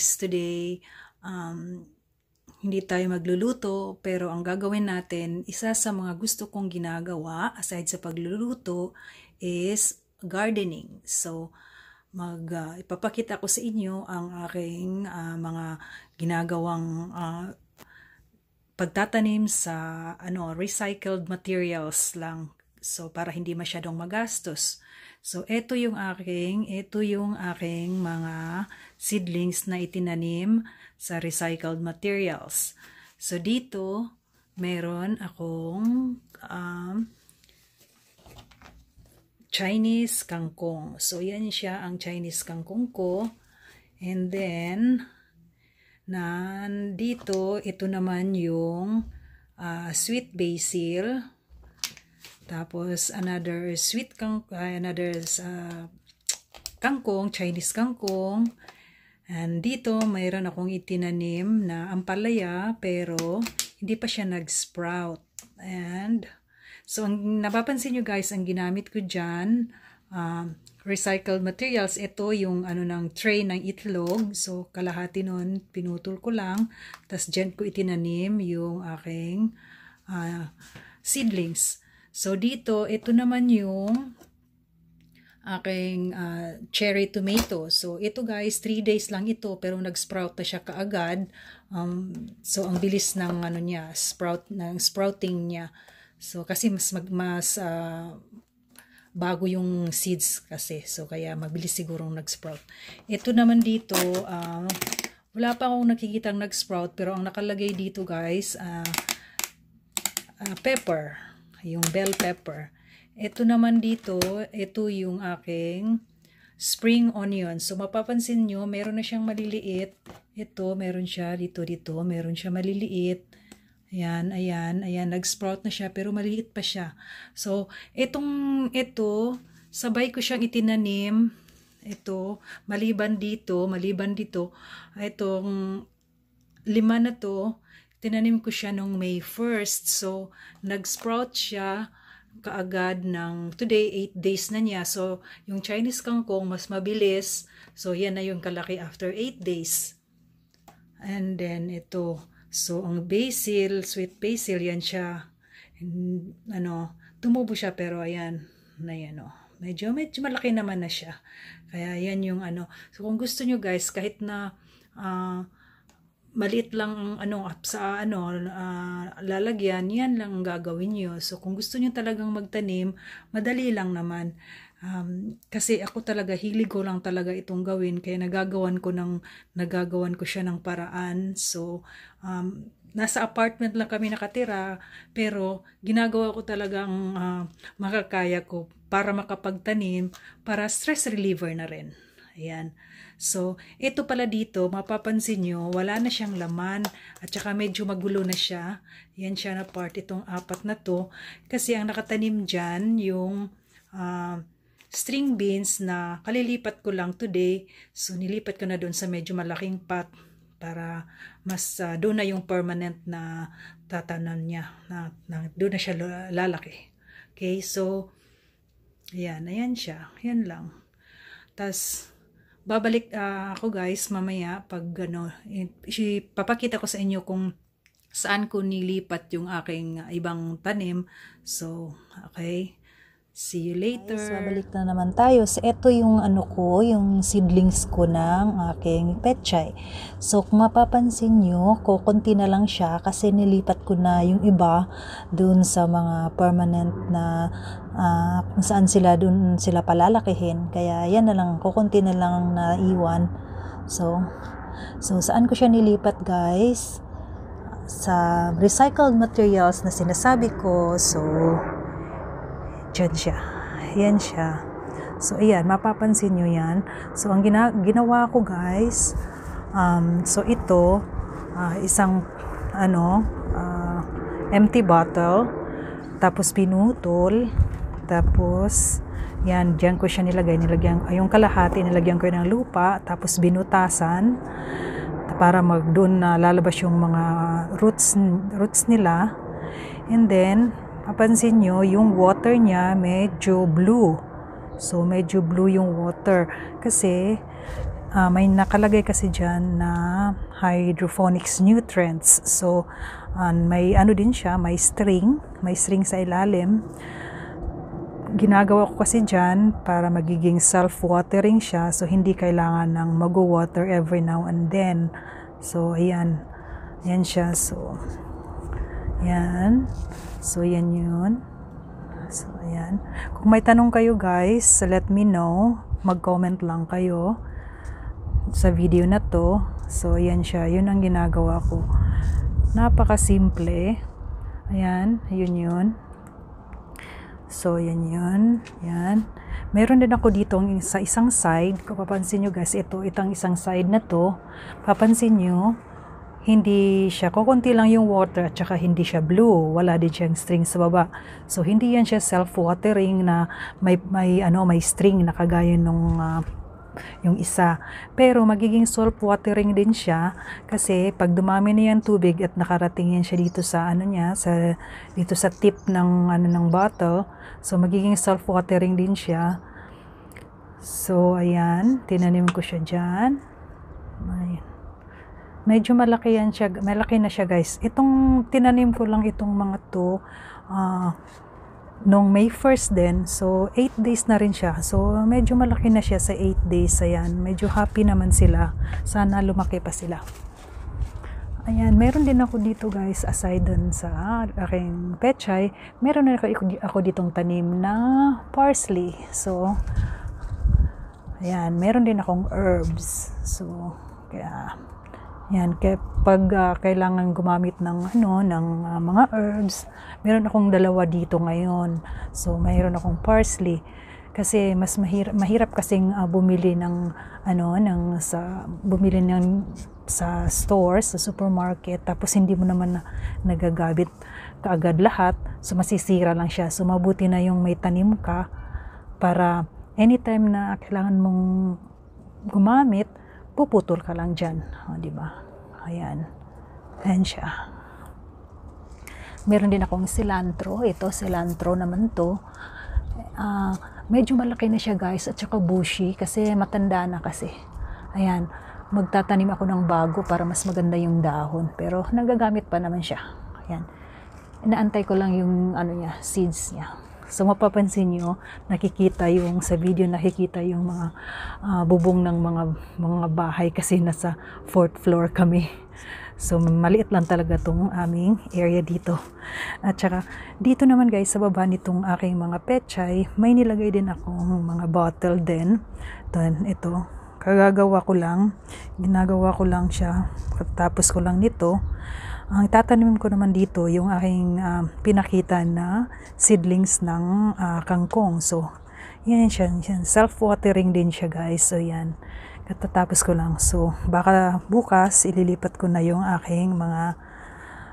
is today, um, hindi tayo magluluto, pero ang gagawin natin, isa sa mga gusto kong ginagawa, aside sa pagluluto, is gardening. So, mag uh, ipapakita ko sa inyo ang aking uh, mga ginagawang uh, pagtatanim sa ano recycled materials lang So, para hindi masyadong magastos. So, ito yung aking, ito yung aking mga seedlings na itinanim sa recycled materials. So, dito, meron akong um, Chinese kangkong. So, yan siya ang Chinese kangkong ko. And then, nandito, ito naman yung uh, sweet basil. Tapos another sweet kang uh, another uh, kangkong, Chinese kangkong. And dito mayroon akong itinanim na ampalaya pero hindi pa siya nag-sprout. And so ang napapansin niyo guys, ang ginamit ko diyan um recycled materials. Ito yung ano ng tray ng itlog. So kalahati noon pinutol ko lang. Tapos dyan ko itinanim yung aking uh, seedlings. So, dito, ito naman yung aking uh, cherry tomato. So, ito guys, 3 days lang ito, pero nag-sprout na siya kaagad. Um, so, ang bilis ng, ano niya, sprout, ng sprouting niya. So, kasi mas, mag, mas uh, bago yung seeds kasi. So, kaya mabilis sigurong nag-sprout. Ito naman dito, uh, wala pa akong nakikita nag-sprout, pero ang nakalagay dito guys, uh, uh, pepper yung bell pepper. Ito naman dito, ito yung aking spring onion. So mapapansin nyo, meron na siyang maliliit. Ito, meron siya dito, dito, meron siya maliliit. Ayan, ayan, ayan, nag-sprout na siya pero maliliit pa siya. So itong ito, sabay ko siyang itinanim. Ito, maliban dito, maliban dito, itong lima na to, tinanim ko siya nung May 1st. So, nag-sprout siya kaagad ng today, 8 days na niya. So, yung Chinese kangkong mas mabilis. So, yan na yung kalaki after 8 days. And then, ito. So, ang basil, sweet basil, yan siya. And, ano, tumubo siya pero ayan, na yan o. Oh medyo medyo malaki naman na siya. Kaya yan yung ano. So kung gusto nyo guys, kahit na uh, maliit lang ang ano sa ano uh, lalagyan yan lang ang gagawin niyo so kung gusto niyo talagang magtanim madali lang naman um, kasi ako talaga hilig ko lang talaga itong gawin kaya nagagawan ko ng nagagawan ko siya ng paraan so um, nasa apartment lang kami nakatira pero ginagawa ko talagang uh, ah, makakaya ko para makapagtanim para stress reliever na rin Ayan. So, ito pala dito, mapapansin nyo, wala na siyang laman at saka medyo magulo na siya. Yan siya na part, itong apat na to. Kasi ang nakatanim dyan, yung uh, string beans na kalilipat ko lang today. So, nilipat ko na doon sa medyo malaking pot para mas uh, doon na yung permanent na tatanan niya. Na, na, doon na siya lalaki. Okay, so, ayan, ayan siya. Ayan lang. Tapos, babalik uh, ako guys mamaya pag ano, papakita ko sa inyo kung saan ko nilipat yung aking ibang tanim. So, okay. See you later. Guys, babalik na naman tayo. So, ito yung ano ko, yung seedlings ko ng aking pechay. So, kung mapapansin nyo, kukunti na lang siya kasi nilipat ko na yung iba dun sa mga permanent na uh, kung saan sila dun sila palalakihin kaya yan na lang kukunti na lang na iwan so so saan ko siya nilipat guys sa recycled materials na sinasabi ko so dyan siya yan siya so ayan mapapansin nyo yan so ang gina- ginawa ko guys um, so ito uh, isang ano uh, empty bottle tapos pinutol tapos, yan, dyan ko siya nilagay. Nilagyan, yung kalahati, nilagyan ko ng lupa, tapos binutasan para mag doon na lalabas yung mga roots, roots nila. And then, papansin nyo, yung water niya medyo blue. So, medyo blue yung water. Kasi, uh, may nakalagay kasi dyan na hydroponics nutrients. So, uh, may ano din siya, may string, may string sa ilalim ginagawa ko kasi dyan para magiging self-watering siya so hindi kailangan ng mag-water every now and then so ayan ayan siya so ayan so ayan yun so ayan kung may tanong kayo guys let me know mag comment lang kayo sa video na to so ayan siya yun ang ginagawa ko napaka simple ayan yun yun So, yan yun. Yan. Meron din ako dito sa isang side. Kung papansin nyo guys, ito, itang isang side na to. Papansin nyo, hindi siya, kukunti lang yung water at saka hindi siya blue. Wala din siyang string sa baba. So, hindi yan siya self-watering na may, may, ano, may string na kagaya nung uh, yung isa. Pero magiging salt watering din siya kasi pag dumami na yung tubig at nakarating yan siya dito sa ano niya, sa dito sa tip ng ano ng bottle, so magiging salt watering din siya. So ayan, tinanim ko siya diyan. Ayan. Medyo malaki yan siya, malaki na siya guys. Itong tinanim ko lang itong mga to, uh, nung May 1st din, so 8 days na rin siya. So medyo malaki na siya sa 8 days. Ayan, medyo happy naman sila. Sana lumaki pa sila. Ayan, meron din ako dito guys, aside dun sa aking pechay, meron na ako, ditong tanim na parsley. So, ayan, meron din akong herbs. So, kaya yan, kapag uh, ah, kailangan gumamit ng ano ng uh, mga herbs, meron akong dalawa dito ngayon. So mayroon akong parsley kasi mas mahirap mahirap kasing uh, bumili ng ano ng sa bumili ng sa store, sa supermarket tapos hindi mo naman na, nagagabit kaagad lahat, so masisira lang siya. So mabuti na yung may tanim ka para anytime na kailangan mong gumamit, puputol ka lang dyan. O, di ba? Ayan. Ayan siya. Meron din akong cilantro. Ito, cilantro naman to. Uh, medyo malaki na siya guys at saka bushy kasi matanda na kasi. Ayan. Magtatanim ako ng bago para mas maganda yung dahon. Pero nagagamit pa naman siya. Ayan. Inaantay ko lang yung ano niya, seeds niya. So mapapansin nyo, nakikita yung sa video nakikita yung mga uh, bubong ng mga mga bahay kasi nasa fourth floor kami. So maliit lang talaga tong aming area dito. At saka dito naman guys sa baba nitong aking mga pechay, may nilagay din akong mga bottle din. Then ito, kagagawa ko lang, ginagawa ko lang siya, tapos ko lang nito. Ang itatanim ko naman dito yung aking uh, pinakita na seedlings ng uh, kangkong. So, yan siya. Yan. Self-watering din siya guys. So, yan. Katatapos ko lang. So, baka bukas ililipat ko na yung aking mga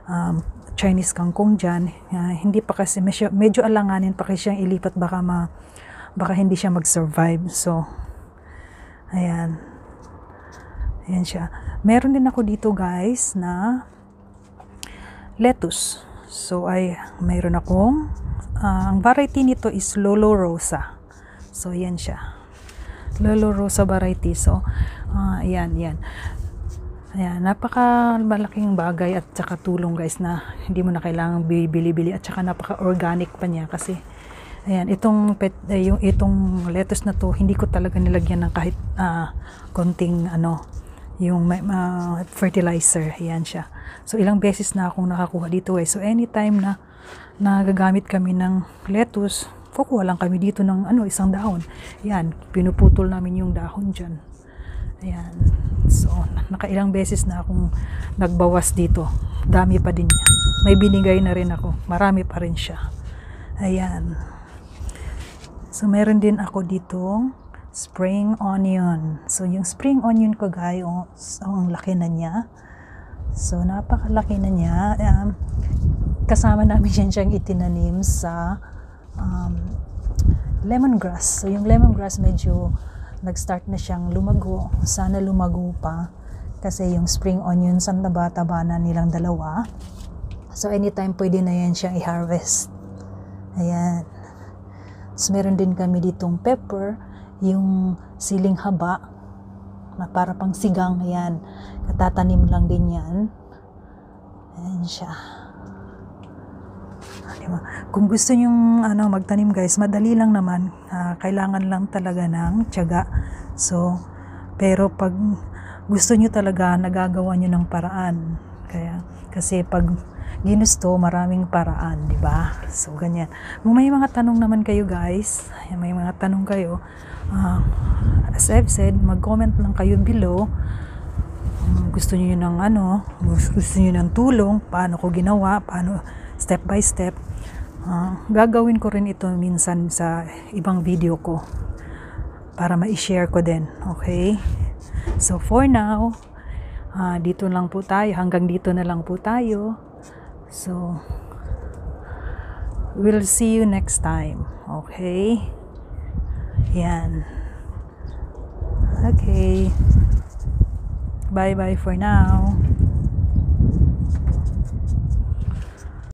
um, Chinese kangkong dyan. Uh, hindi pa kasi, medyo, medyo alanganin pa kasi siyang ilipat. Baka ma, baka hindi siya mag-survive. So, ayan. Ayan siya. Meron din ako dito guys na lettuce. So ay mayroon akong uh, ang variety nito is Lolo Rosa. So yan siya. Lolo Rosa variety. So uh, yan yan. Ayan, napaka malaking bagay at saka tulong guys na hindi mo na kailangang bibili-bili at saka napaka organic pa niya kasi ayan, itong pet, eh, yung itong lettuce na to hindi ko talaga nilagyan ng kahit uh, konting ano yung uh, fertilizer. Ayan siya. So, ilang beses na akong nakakuha dito eh. So, anytime na nagagamit kami ng lettuce, kukuha lang kami dito ng ano, isang dahon. Ayan, pinuputol namin yung dahon dyan. Ayan. So, nakailang beses na akong nagbawas dito. Dami pa din niya. May binigay na rin ako. Marami pa rin siya. Ayan. So, meron din ako ditong spring onion. So, yung spring onion ko guys, oh, so, ang laki na niya. So, napakalaki na niya. Um, kasama namin siya siyang itinanim sa um, lemongrass. So, yung lemongrass medyo nag-start na siyang lumago. Sana lumago pa. Kasi yung spring onions ang taba-taba na nilang dalawa. So, anytime pwede na yan siyang i-harvest. Ayan. So, meron din kami ditong pepper yung siling haba na para pang sigang yan katatanim lang din yan ayan siya diba? kung gusto nyong ano, magtanim guys madali lang naman uh, kailangan lang talaga ng tiyaga so pero pag gusto nyo talaga nagagawa nyo ng paraan kaya kasi pag ginusto maraming paraan, 'di ba? So ganyan. Kung may mga tanong naman kayo, guys, may mga tanong kayo, uh, as I've said, mag-comment lang kayo below. Um, gusto niyo ng ano, gusto niyo ng tulong, paano ko ginawa, paano step by step. Uh, gagawin ko rin ito minsan sa ibang video ko para ma-share ko din. Okay? So for now, uh, dito lang po tayo. Hanggang dito na lang po tayo. So, we'll see you next time. Okay? Yan. Okay. Bye-bye for now.